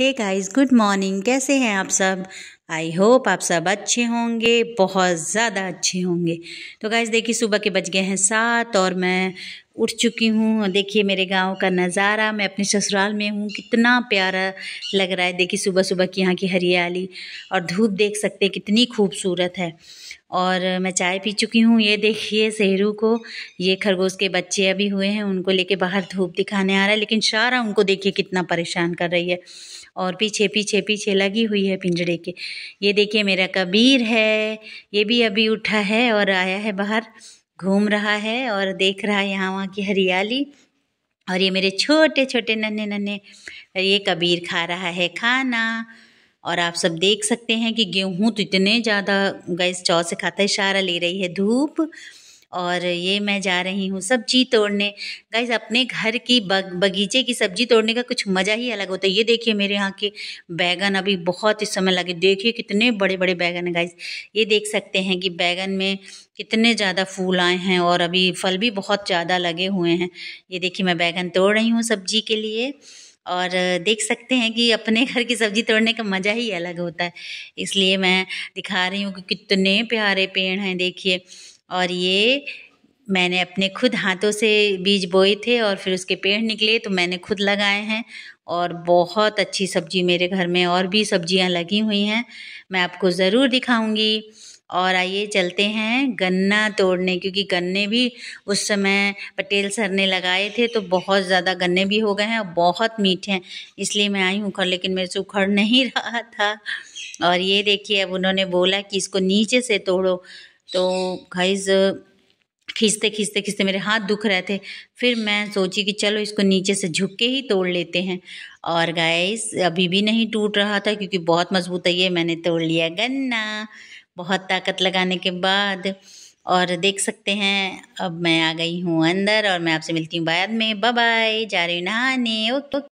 hey guys good morning कैसे हैं आप सब आई होप आप सब अच्छे होंगे बहुत ज़्यादा अच्छे होंगे तो गाइज़ देखिए सुबह के बज गए हैं सात और मैं उठ चुकी हूँ देखिए मेरे गांव का नज़ारा मैं अपने ससुराल में हूँ कितना प्यारा लग रहा है देखिए सुबह सुबह की यहाँ की हरियाली और धूप देख सकते हैं कितनी खूबसूरत है और मैं चाय पी चुकी हूँ ये देखिए सेहरू को ये खरगोश के बच्चे अभी हुए हैं उनको लेके बाहर धूप दिखाने आ रहा है लेकिन शारा उनको देखिए कितना परेशान कर रही है और पीछे पीछे पीछे लगी हुई है पिंजड़े के ये देखिए मेरा कबीर है ये भी अभी उठा है और आया है बाहर घूम रहा है और देख रहा है यहाँ वहाँ की हरियाली और ये मेरे छोटे छोटे नन्हे नन्हे ये कबीर खा रहा है खाना और आप सब देख सकते हैं कि गेहूँ तो इतने ज़्यादा गैस चौ से खाता है इशारा ले रही है धूप और ये मैं जा रही हूँ सब्जी तोड़ने गाइज अपने घर की बग, बगीचे की सब्जी तोड़ने का कुछ मज़ा ही अलग होता है ये देखिए मेरे यहाँ के बैगन अभी बहुत इस समय लगे देखिए कितने बड़े बड़े बैगन हैं गाइज ये देख सकते हैं कि बैगन में कितने ज़्यादा फूल आए हैं और अभी फल भी बहुत ज़्यादा लगे हुए हैं ये देखिए मैं बैगन तोड़ रही हूँ सब्जी के लिए और देख सकते हैं कि अपने घर की सब्जी तोड़ने का मज़ा ही अलग होता है इसलिए मैं दिखा रही हूँ कि कितने प्यारे पेड़ हैं देखिए और ये मैंने अपने खुद हाथों से बीज बोए थे और फिर उसके पेड़ निकले तो मैंने खुद लगाए हैं और बहुत अच्छी सब्जी मेरे घर में और भी सब्जियां लगी हुई हैं मैं आपको ज़रूर दिखाऊंगी और आइए चलते हैं गन्ना तोड़ने क्योंकि गन्ने भी उस समय पटेल सर ने लगाए थे तो बहुत ज़्यादा गन्ने भी हो गए हैं और बहुत मीठे हैं इसलिए मैं आई हूँ उखड़ लेकिन मेरे से उखड़ नहीं रहा था और ये देखिए अब उन्होंने बोला कि इसको नीचे से तोड़ो तो गाइज़ खींचते खींचते खींचते मेरे हाथ दुख रहे थे फिर मैं सोची कि चलो इसको नीचे से झुक के ही तोड़ लेते हैं और गाइस अभी भी नहीं टूट रहा था क्योंकि बहुत मजबूत है ये मैंने तोड़ लिया गन्ना बहुत ताकत लगाने के बाद और देख सकते हैं अब मैं आ गई हूँ अंदर और मैं आपसे मिलती हूँ बाद में बाय जा रही हूँ नहाने ओके